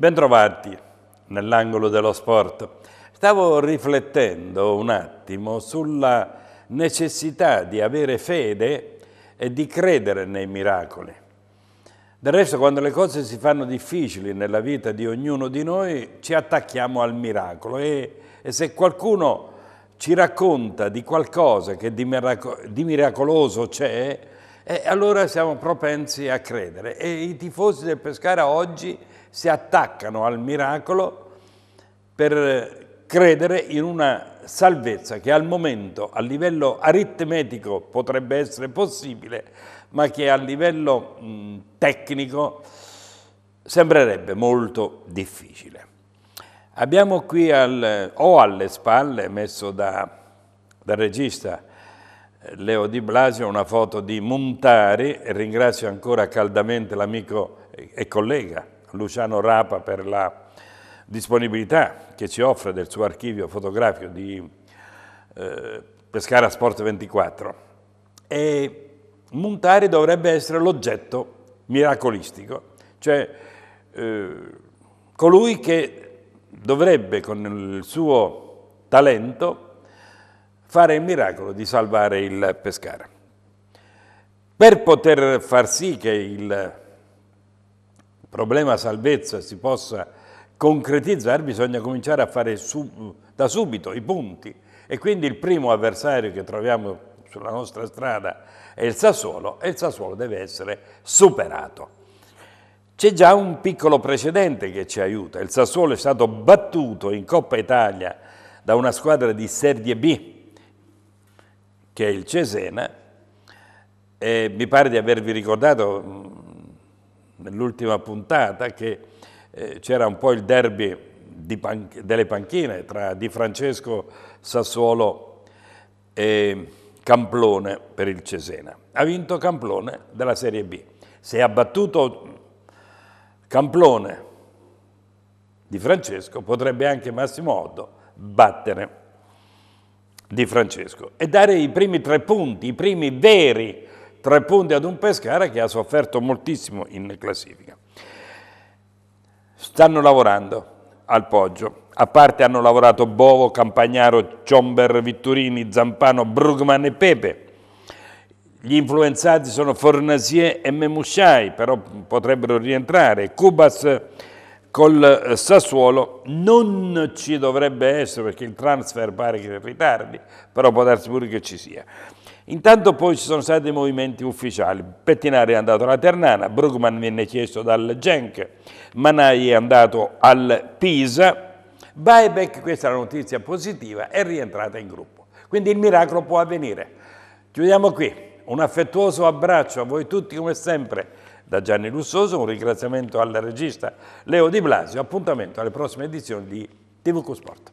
Bentrovati nell'angolo dello sport. Stavo riflettendo un attimo sulla necessità di avere fede e di credere nei miracoli. Del resto, quando le cose si fanno difficili nella vita di ognuno di noi, ci attacchiamo al miracolo e, e se qualcuno ci racconta di qualcosa che di, miraco di miracoloso c'è, eh, allora siamo propensi a credere. E i tifosi del Pescara oggi si attaccano al miracolo per credere in una salvezza che al momento a livello aritmetico potrebbe essere possibile, ma che a livello mh, mm, tecnico sembrerebbe molto difficile. Abbiamo qui al, o alle spalle, messo da, dal regista eh, Leo Di Blasio, una foto di Montari, ringrazio ancora caldamente l'amico e collega Luciano Rapa per la disponibilità che ci offre del suo archivio fotografico di eh, Pescara Sport 24. E Montari dovrebbe essere l'oggetto miracolistico, cioè eh, colui che dovrebbe con il suo talento fare il miracolo di salvare il Pescara. Per poter far sì che il problema salvezza si possa concretizzare bisogna cominciare a fare sub, da subito i punti e quindi il primo avversario che troviamo sulla nostra strada è il Sassuolo e il Sassuolo deve essere superato. C'è già un piccolo precedente che ci aiuta, il Sassuolo è stato battuto in Coppa Italia da una squadra di Serie B che è il Cesena e mi pare di avervi ricordato nell'ultima puntata che eh, c'era un po' il derby pan delle panchine tra Di Francesco Sassuolo e Camplone per il Cesena. Ha vinto Camplone della Serie B. Se ha battuto Camplone di Francesco, potrebbe anche Massimo Oddo battere di Francesco e dare i primi tre punti, i primi veri tre punti ad un Pescara che ha sofferto moltissimo in classifica. Stanno lavorando al Poggio, a parte hanno lavorato Bovo, Campagnaro, Ciomber, Vitturini, Zampano, Brugman e Pepe. Gli influenzati sono Fornasier e Memusciai, però potrebbero rientrare. Cubas col eh, Sassuolo non ci dovrebbe essere perché il transfer pare che ritardi, però può darsi pure che ci sia. Intanto poi ci sono stati movimenti ufficiali, Pettinari è andato alla Ternana, Brugman viene chiesto dal Genk, Manai è andato al Pisa, Baebeck, questa è la notizia positiva, è rientrata in gruppo. Quindi il miracolo può avvenire. Chiudiamo qui, un affettuoso abbraccio a voi tutti come sempre da Gianni Lussoso, un ringraziamento al regista Leo Di Blasio, appuntamento alle prossime edizioni di TV Q Sport.